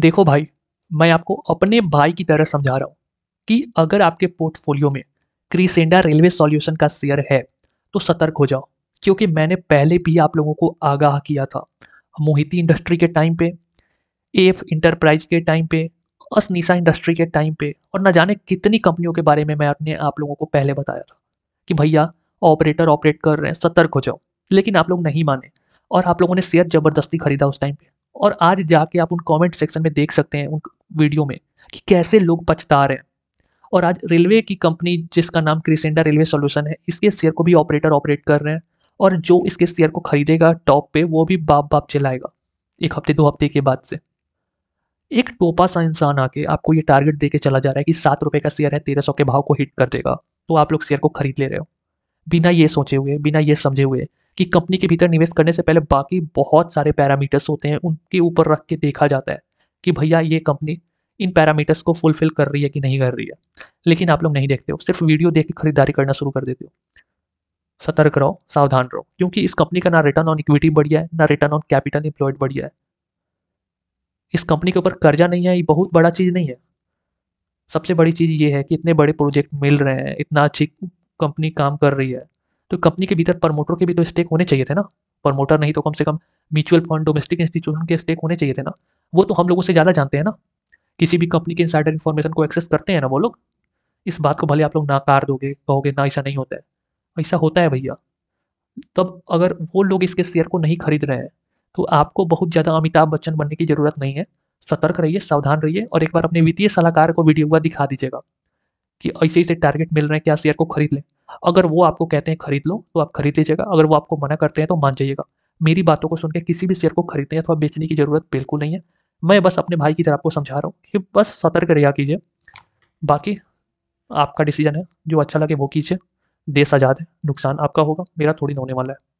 देखो भाई मैं आपको अपने भाई की तरह समझा रहा हूँ कि अगर आपके पोर्टफोलियो में क्रीसेंडा रेलवे सॉल्यूशन का शेयर है तो सतर्क हो जाओ क्योंकि मैंने पहले भी आप लोगों को आगाह किया था मोहिती इंडस्ट्री के टाइम पे एफ इंटरप्राइज के टाइम पे असनीसा इंडस्ट्री के टाइम पे और न जाने कितनी कंपनियों के बारे में मैं अपने आप लोगों को पहले बताया था कि भैया ऑपरेटर ऑपरेट कर रहे हैं सतर्क हो जाओ लेकिन आप लोग नहीं माने और आप लोगों ने शेयर ज़बरदस्ती खरीदा उस टाइम पे और आज जाके आप उन कमेंट सेक्शन में देख सकते हैं उन वीडियो में कि कैसे लोग पछता रहे हैं और आज रेलवे की कंपनी जिसका नाम क्रिसेंडा रेलवे सोल्यूशन है इसके शेयर को भी ऑपरेटर ऑपरेट कर रहे हैं और जो इसके शेयर को खरीदेगा टॉप पे वो भी बाप बाप चलाएगा एक हफ्ते दो हफ्ते के बाद से एक टोपा सा इंसान आके आपको ये टारगेट दे के चला जा रहा है कि सात रुपये का शेयर है तेरह सौ के भाव को हिट कर देगा तो आप लोग शेयर को खरीद ले रहे हो बिना ये सोचे हुए बिना ये समझे हुए कि कंपनी के भीतर निवेश करने से पहले बाकी बहुत सारे पैरामीटर्स होते हैं उनके ऊपर रख के देखा जाता है कि भैया ये कंपनी इन पैरामीटर्स को फुलफिल कर रही है कि नहीं कर रही है लेकिन आप लोग नहीं देखते हो सिर्फ वीडियो देख के खरीदारी करना शुरू कर देते हो सतर्क रहो सावधान रहो क्योंकि इस कंपनी का ना रिटर्न ऑन इक्विटी बढ़िया है ना रिटर्न ऑन कैपिटल इंप्लॉयड बढ़िया है इस कंपनी के ऊपर कर्जा नहीं है ये बहुत बड़ा चीज़ नहीं है सबसे बड़ी चीज़ ये है कि इतने बड़े प्रोजेक्ट मिल रहे हैं इतना अच्छी कंपनी काम कर रही है तो कंपनी के भीतर प्रमोटर के भी तो स्टेक होने चाहिए थे ना प्रमोटर नहीं तो कम से कम म्यूचुअल फंड डोमेस्टिक इंस्टीट्यूशन के स्टेक होने चाहिए थे ना वो तो हम लोगों से ज़्यादा जानते हैं ना किसी भी कंपनी के इंसाइडर इन्फॉर्मेशन को एक्सेस करते हैं ना वो लोग इस बात को भले आप लोग नाकार दोगे कहोगे ना ऐसा नहीं होता है ऐसा होता है भैया तब अगर वो लोग इसके शेयर को नहीं खरीद रहे हैं तो आपको बहुत ज़्यादा अमिताभ बच्चन बनने की ज़रूरत नहीं है सतर्क रहिए सावधान रहिए और एक बार अपने वित्तीय सलाहकार को वीडियो हुआ दिखा दीजिएगा कि ऐसे ऐसे टारगेट मिल रहे हैं क्या शेयर को खरीद लें अगर वो आपको कहते हैं खरीद लो तो आप खरीद लीजिएगा अगर वो आपको मना करते हैं तो मान जाइएगा मेरी बातों को सुनकर किसी भी शेयर को खरीदने अथवा बेचने की ज़रूरत बिल्कुल नहीं है मैं बस अपने भाई की तरह आपको समझा रहा हूँ कि बस सतर्क रहा कीजिए बाकी आपका डिसीजन है जो अच्छा लगे वो कीजिए देश आज़ाद है नुकसान आपका होगा मेरा थोड़ी न होने वाला है